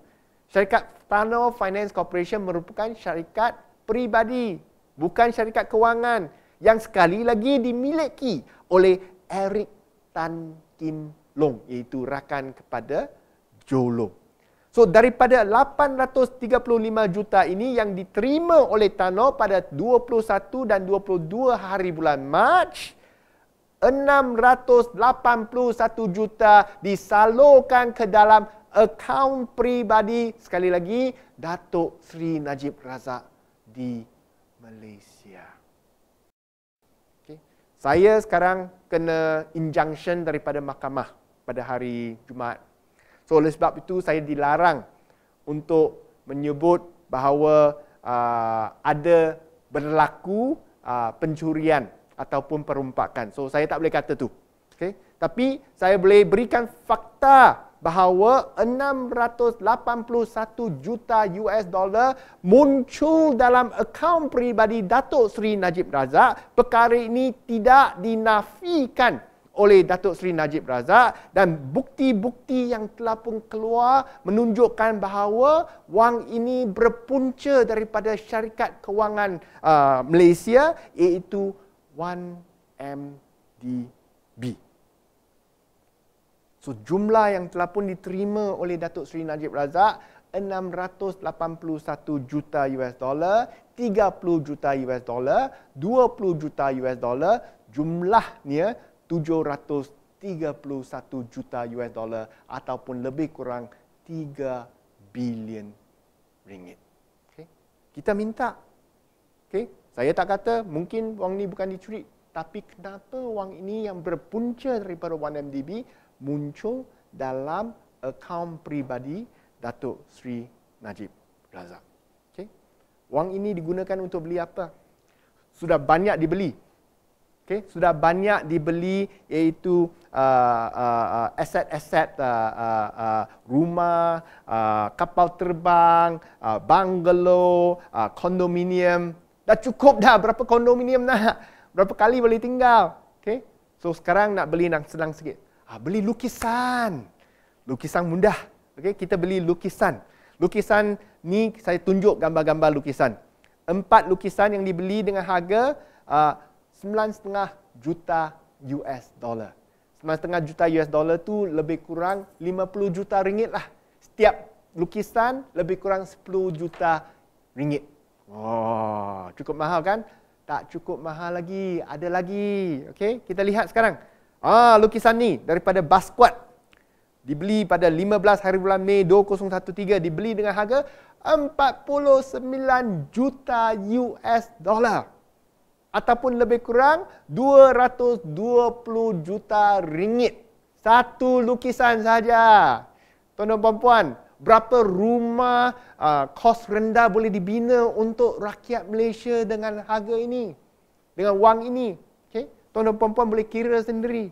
Syarikat Tano Finance Corporation merupakan syarikat peribadi. Bukan syarikat kewangan. Yang sekali lagi dimiliki oleh Eric Tan Kim Long. Iaitu rakan kepada Joe Long. So daripada 835 juta ini yang diterima oleh Tano pada 21 dan 22 hari bulan Mac 681 juta disalurkan ke dalam akaun peribadi sekali lagi Datuk Sri Najib Razak di Malaysia. Okay. Saya sekarang kena injunction daripada mahkamah pada hari Jumaat So oleh sebab itu saya dilarang untuk menyebut bahawa uh, ada berlaku uh, pencurian ataupun perumpakan. So saya tak boleh kata tu. Okay? Tapi saya boleh berikan fakta bahawa 681 juta US dollar muncul dalam akaun peribadi Datuk Seri Najib Razak. Perkara ini tidak dinafikan oleh Datuk Seri Najib Razak dan bukti-bukti yang telah pun keluar menunjukkan bahawa wang ini berpunca daripada syarikat kewangan uh, Malaysia iaitu 1MDB. So jumlah yang telah pun diterima oleh Datuk Seri Najib Razak 681 juta US dollar, 30 juta US dollar, 20 juta US dollar jumlahnya 731 juta US dollar ataupun lebih kurang 3 bilion ringgit. Okay. Kita minta. Okay. Saya tak kata mungkin wang ini bukan dicuri. Tapi kenapa wang ini yang berpunca daripada 1MDB muncul dalam akaun pribadi Datuk Sri Najib Razak. Okay. Wang ini digunakan untuk beli apa? Sudah banyak dibeli okay, sudah banyak dibeli iaitu uh, uh, uh, aset-aset uh, uh, uh, rumah, uh, kapal terbang, uh, bungalow, uh, kondominium. Dah cukup dah berapa kondominium nak, berapa kali boleh tinggal. Okay. So sekarang nak beli nak senang sikit. Ah, beli lukisan. Lukisan mudah. Okay, kita beli lukisan. Lukisan ni saya tunjuk gambar-gambar lukisan. Empat lukisan yang dibeli dengan harga uh, 9.5 juta US dollar. 9.5 juta US dollar tu lebih kurang 50 juta ringgit lah. Setiap lukisan lebih kurang 10 juta ringgit. Oh, cukup mahal kan? Tak cukup mahal lagi. Ada lagi. Okey, kita lihat sekarang. Ah, lukisan ni daripada Basquiat. Dibeli pada 15 hari bulan Mei 2013 dibeli dengan harga 49 juta US dollar ataupun lebih kurang 220 juta ringgit. Satu lukisan saja. Tuan dan puan-puan, berapa rumah uh, kos rendah boleh dibina untuk rakyat Malaysia dengan harga ini? Dengan wang ini? Okay? Tuan dan puan-puan boleh kira sendiri.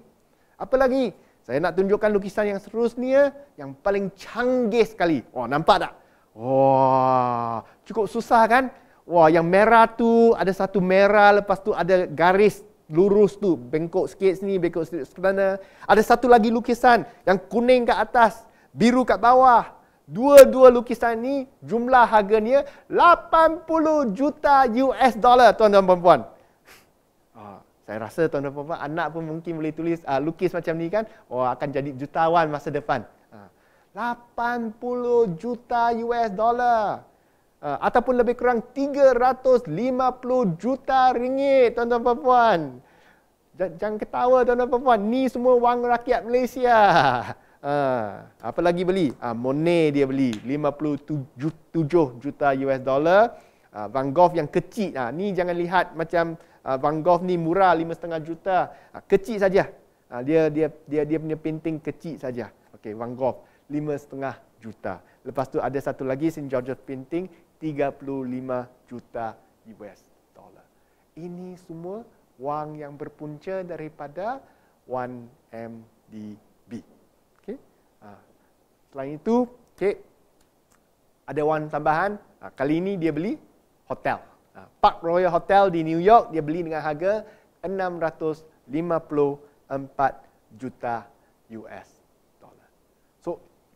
Apa lagi? Saya nak tunjukkan lukisan yang seterusnya yang paling canggih sekali. Oh, nampak tak? Wah, oh, cukup susah kan? Wah, yang merah tu ada satu merah lepas tu ada garis lurus tu bengkok sikit sini bengkok sikit sana. Ada satu lagi lukisan yang kuning kat atas, biru kat bawah. Dua-dua lukisan ni jumlah harganya 80 juta US dollar tuan-tuan dan puan (laughs) ah, saya rasa tuan-tuan dan puan anak pun mungkin boleh tulis uh, lukis macam ni kan. Oh akan jadi jutawan masa depan. 80 ah, juta US dollar uh, ataupun lebih kurang 350 juta ringgit tuan-tuan dan puan-puan. jangan ketawa tuan-tuan dan puan-puan, ni semua wang rakyat Malaysia. (laughs) Uh, apa lagi beli? Uh, Monet dia beli 57 juta US dollar. Uh, Van Gogh yang kecil uh, ni jangan lihat macam uh, Van Gogh ni murah 5.5 juta. Uh, kecil saja. Uh, dia dia dia dia punya painting kecil saja. Okey, Van Gogh 5.5 juta. Lepas tu ada satu lagi St. George's Painting 35 juta US dollar. Ini semua wang yang berpunca daripada 1MDB. Okey. Ah, selain itu, okey. Ada wang tambahan. Ah, kali ini dia beli hotel. Ah, Park Royal Hotel di New York dia beli dengan harga 654 juta US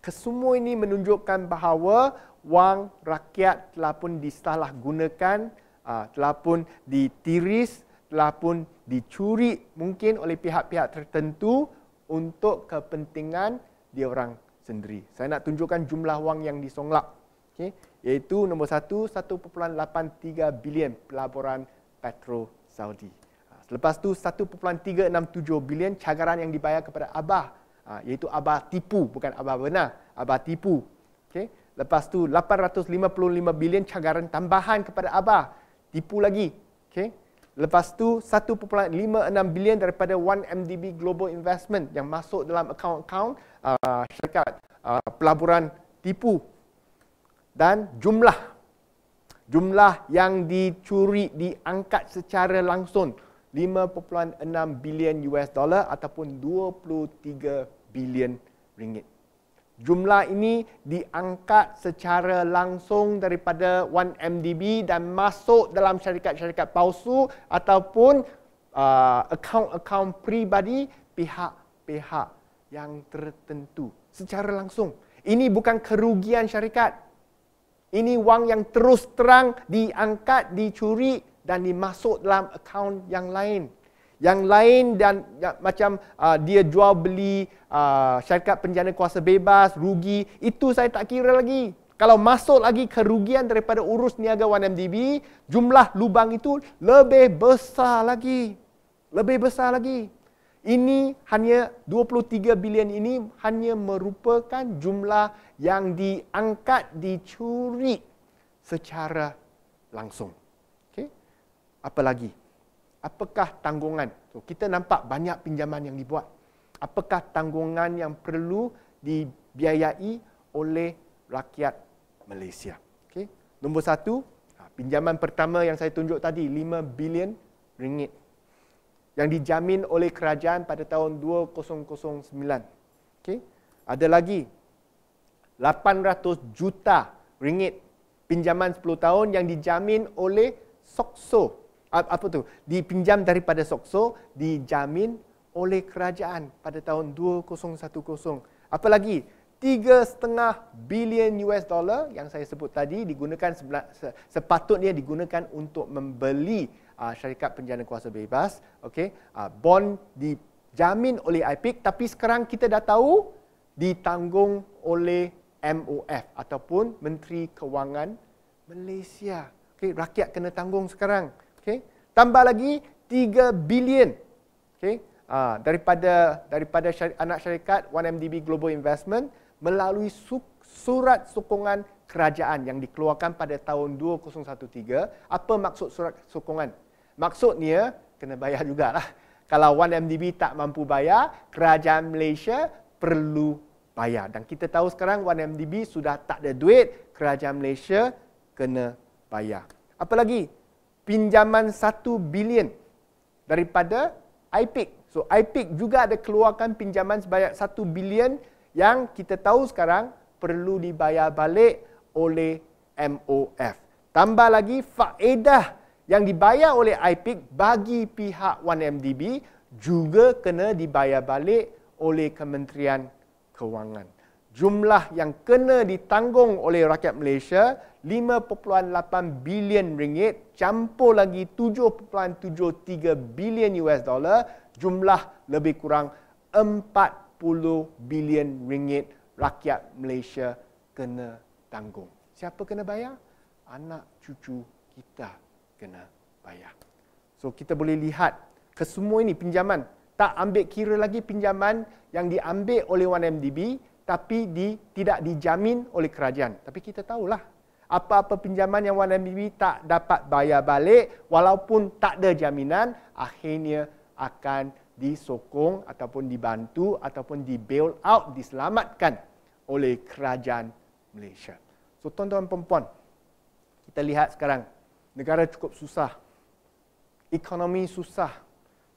kesemua ini menunjukkan bahawa wang rakyat telah pun gunakan, ah, telah pun ditiris, telah pun dicuri mungkin oleh pihak-pihak tertentu untuk kepentingan dia orang sendiri. Saya nak tunjukkan jumlah wang yang disonglak. Okay. Iaitu nombor satu, 1.83 bilion pelaburan Petro Saudi. Ah, selepas itu, 1.367 bilion cagaran yang dibayar kepada Abah ha, iaitu abah tipu bukan abah benar abah tipu okey lepas tu 855 bilion cagaran tambahan kepada abah tipu lagi okey lepas tu 1.56 bilion daripada 1MDB Global Investment yang masuk dalam akaun-akaun uh, ah, syarikat uh, pelaburan tipu dan jumlah jumlah yang dicuri diangkat secara langsung 5.6 bilion US dollar ataupun bilion ringgit. Jumlah ini diangkat secara langsung daripada 1MDB dan masuk dalam syarikat-syarikat palsu ataupun uh, akaun-akaun pribadi pihak-pihak yang tertentu secara langsung. Ini bukan kerugian syarikat. Ini wang yang terus terang diangkat, dicuri dan dimasuk dalam akaun yang lain. Yang lain dan ya, macam uh, dia jual beli uh, syarikat penjana kuasa bebas, rugi, itu saya tak kira lagi. Kalau masuk lagi kerugian daripada urus niaga 1MDB, jumlah lubang itu lebih besar lagi. Lebih besar lagi. Ini hanya 23 bilion ini hanya merupakan jumlah yang diangkat, dicuri secara langsung. Okay? Apa lagi? Apakah tanggungan? So, kita nampak banyak pinjaman yang dibuat. Apakah tanggungan yang perlu dibiayai oleh rakyat Malaysia? Okay. Nombor satu, ha, pinjaman pertama yang saya tunjuk tadi, 5 bilion ringgit yang dijamin oleh kerajaan pada tahun 2009. Okay. Ada lagi, 800 juta ringgit pinjaman 10 tahun yang dijamin oleh Sokso apa tu dipinjam daripada Sokso dijamin oleh kerajaan pada tahun 2010 apalagi 3.5 bilion US dollar yang saya sebut tadi digunakan sepatutnya digunakan untuk membeli syarikat penjana kuasa bebas okey bond dijamin oleh IPIC tapi sekarang kita dah tahu ditanggung oleh MOF ataupun Menteri Kewangan Malaysia okey rakyat kena tanggung sekarang Okay. Tambah lagi 3 bilion okay. Uh, ah, daripada daripada syari, anak syarikat 1MDB Global Investment melalui su, surat sokongan kerajaan yang dikeluarkan pada tahun 2013. Apa maksud surat sokongan? Maksudnya, kena bayar jugalah. (laughs) Kalau 1MDB tak mampu bayar, kerajaan Malaysia perlu bayar. Dan kita tahu sekarang 1MDB sudah tak ada duit, kerajaan Malaysia kena bayar. Apa lagi? pinjaman 1 bilion daripada IPIC. E so IPIC e juga ada keluarkan pinjaman sebanyak 1 bilion yang kita tahu sekarang perlu dibayar balik oleh MOF. Tambah lagi faedah yang dibayar oleh IPIC e bagi pihak 1MDB juga kena dibayar balik oleh Kementerian Kewangan jumlah yang kena ditanggung oleh rakyat Malaysia 5.8 bilion ringgit campur lagi 7.73 bilion US dollar jumlah lebih kurang 40 bilion ringgit rakyat Malaysia kena tanggung. Siapa kena bayar? Anak cucu kita kena bayar. So kita boleh lihat kesemua ini pinjaman tak ambil kira lagi pinjaman yang diambil oleh 1MDB tapi di, tidak dijamin oleh kerajaan. Tapi kita tahulah apa-apa pinjaman yang Wan Nabi tak dapat bayar balik walaupun tak ada jaminan akhirnya akan disokong ataupun dibantu ataupun di-bail out, diselamatkan oleh kerajaan Malaysia. So tuan-tuan perempuan, kita lihat sekarang negara cukup susah. Ekonomi susah.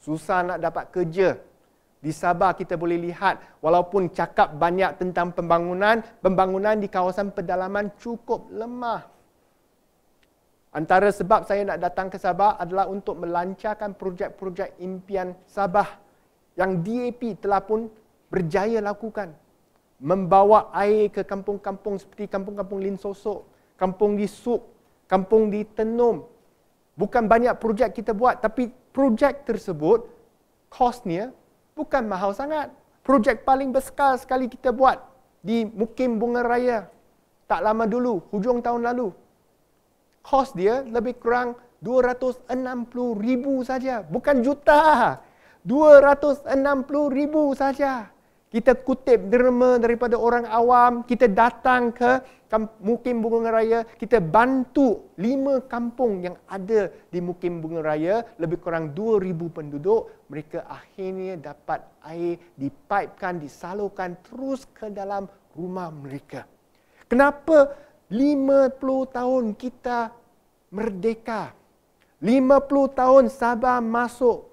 Susah nak dapat kerja. Di Sabah kita boleh lihat walaupun cakap banyak tentang pembangunan, pembangunan di kawasan pedalaman cukup lemah. Antara sebab saya nak datang ke Sabah adalah untuk melancarkan projek-projek impian Sabah yang DAP telah pun berjaya lakukan. Membawa air ke kampung-kampung seperti kampung-kampung Lin Sosok, kampung di Suk, kampung di Tenom. Bukan banyak projek kita buat tapi projek tersebut kosnya bukan mahal sangat. Projek paling besar sekali kita buat di Mukim Bunga Raya. Tak lama dulu, hujung tahun lalu. Kos dia lebih kurang 260 ribu saja. Bukan juta. 260 ribu saja kita kutip derma daripada orang awam, kita datang ke Mukim Bunga Raya, kita bantu lima kampung yang ada di Mukim Bunga Raya, lebih kurang 2,000 penduduk, mereka akhirnya dapat air dipipekan, disalurkan terus ke dalam rumah mereka. Kenapa 50 tahun kita merdeka? 50 tahun Sabah masuk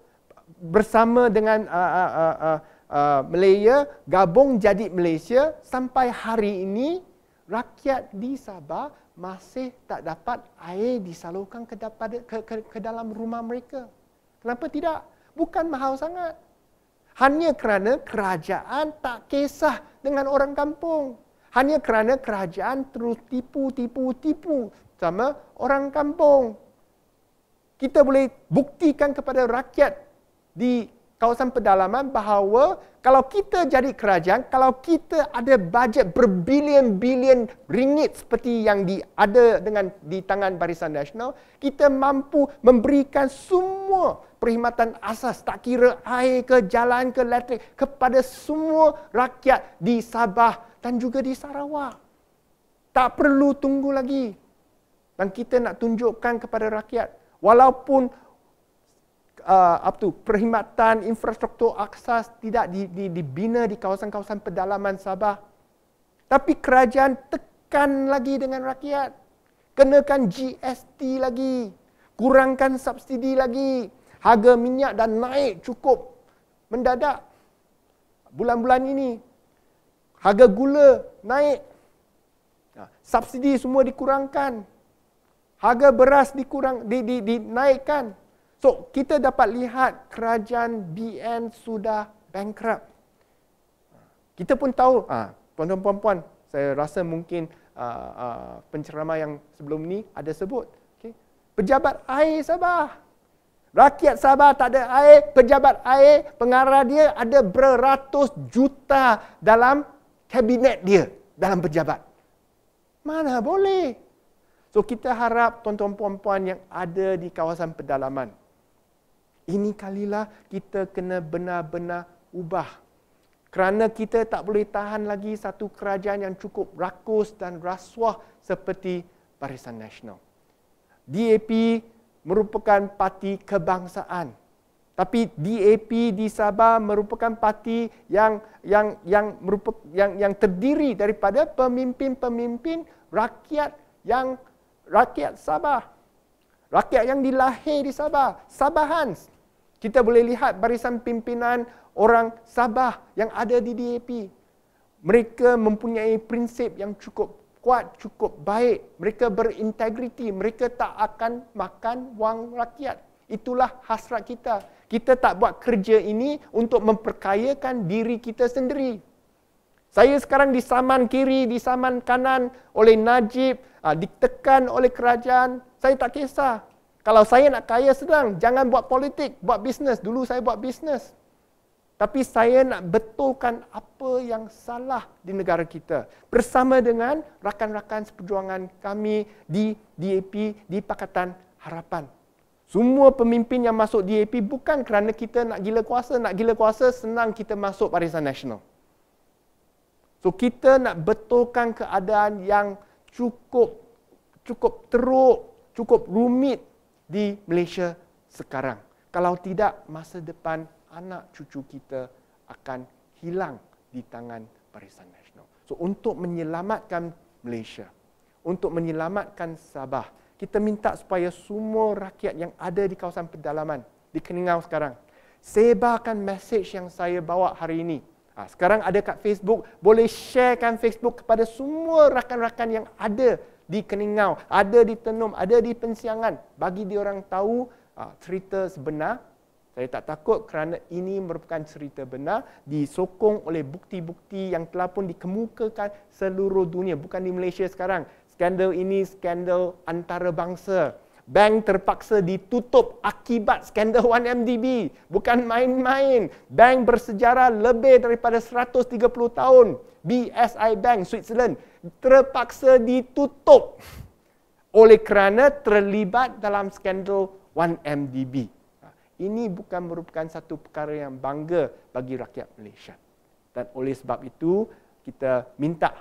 bersama dengan uh, uh, uh, uh, uh, Malaya gabung jadi Malaysia sampai hari ini rakyat di Sabah masih tak dapat air disalurkan ke, ke, ke, ke dalam rumah mereka. Kenapa tidak? Bukan mahal sangat. Hanya kerana kerajaan tak kisah dengan orang kampung. Hanya kerana kerajaan terus tipu, tipu, tipu sama orang kampung. Kita boleh buktikan kepada rakyat di kawasan pedalaman bahawa kalau kita jadi kerajaan, kalau kita ada bajet berbilion-bilion ringgit seperti yang di, ada dengan di tangan Barisan Nasional, kita mampu memberikan semua perkhidmatan asas, tak kira air ke jalan ke elektrik, kepada semua rakyat di Sabah dan juga di Sarawak. Tak perlu tunggu lagi. Dan kita nak tunjukkan kepada rakyat, walaupun uh, apa tu perkhidmatan infrastruktur akses tidak di, di, dibina di kawasan-kawasan pedalaman Sabah. Tapi kerajaan tekan lagi dengan rakyat. Kenakan GST lagi. Kurangkan subsidi lagi. Harga minyak dan naik cukup mendadak bulan-bulan ini. Harga gula naik. Ha, subsidi semua dikurangkan. Harga beras dikurang di di dinaikkan. Di, So, kita dapat lihat kerajaan BN sudah bankrupt. Kita pun tahu, ah, tuan-tuan puan-puan, saya rasa mungkin ah, ah, penceramah yang sebelum ni ada sebut. Okay. Pejabat air Sabah. Rakyat Sabah tak ada air, pejabat air, pengarah dia ada beratus juta dalam kabinet dia, dalam pejabat. Mana boleh? So kita harap tuan-tuan puan-puan yang ada di kawasan pedalaman, ini kalilah kita kena benar-benar ubah. Kerana kita tak boleh tahan lagi satu kerajaan yang cukup rakus dan rasuah seperti Barisan Nasional. DAP merupakan parti kebangsaan. Tapi DAP di Sabah merupakan parti yang yang yang merupakan yang yang terdiri daripada pemimpin-pemimpin rakyat yang rakyat Sabah. Rakyat yang dilahir di Sabah, Sabahans. Kita boleh lihat barisan pimpinan orang Sabah yang ada di DAP. Mereka mempunyai prinsip yang cukup kuat, cukup baik. Mereka berintegriti. Mereka tak akan makan wang rakyat. Itulah hasrat kita. Kita tak buat kerja ini untuk memperkayakan diri kita sendiri. Saya sekarang di saman kiri, di saman kanan oleh Najib, ah, ditekan oleh kerajaan. Saya tak kisah. Kalau saya nak kaya senang, jangan buat politik, buat bisnes. Dulu saya buat bisnes. Tapi saya nak betulkan apa yang salah di negara kita. Bersama dengan rakan-rakan seperjuangan kami di DAP, di Pakatan Harapan. Semua pemimpin yang masuk DAP bukan kerana kita nak gila kuasa. Nak gila kuasa, senang kita masuk Barisan Nasional. So kita nak betulkan keadaan yang cukup cukup teruk, cukup rumit di Malaysia sekarang. Kalau tidak, masa depan anak cucu kita akan hilang di tangan Barisan Nasional. So untuk menyelamatkan Malaysia, untuk menyelamatkan Sabah, kita minta supaya semua rakyat yang ada di kawasan pedalaman di Keningau sekarang sebarkan message yang saya bawa hari ini. Ha, sekarang ada kat Facebook, boleh sharekan Facebook kepada semua rakan-rakan yang ada di keningau, ada di tenum, ada di pensiangan. Bagi dia orang tahu ah, cerita sebenar, saya tak takut kerana ini merupakan cerita benar disokong oleh bukti-bukti yang telah pun dikemukakan seluruh dunia bukan di Malaysia sekarang skandal ini skandal antarabangsa bank terpaksa ditutup akibat skandal 1MDB. Bukan main-main. Bank bersejarah lebih daripada 130 tahun. BSI Bank Switzerland terpaksa ditutup oleh kerana terlibat dalam skandal 1MDB. Ini bukan merupakan satu perkara yang bangga bagi rakyat Malaysia. Dan oleh sebab itu, kita minta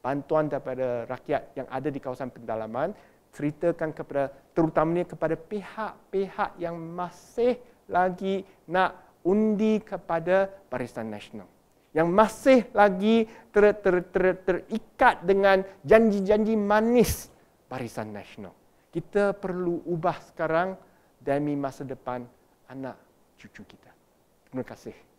bantuan daripada rakyat yang ada di kawasan pendalaman ceritakan kepada terutamanya kepada pihak-pihak yang masih lagi nak undi kepada Barisan Nasional yang masih lagi ter, ter, ter, ter, terikat dengan janji-janji manis Barisan Nasional. Kita perlu ubah sekarang demi masa depan anak cucu kita. Terima kasih.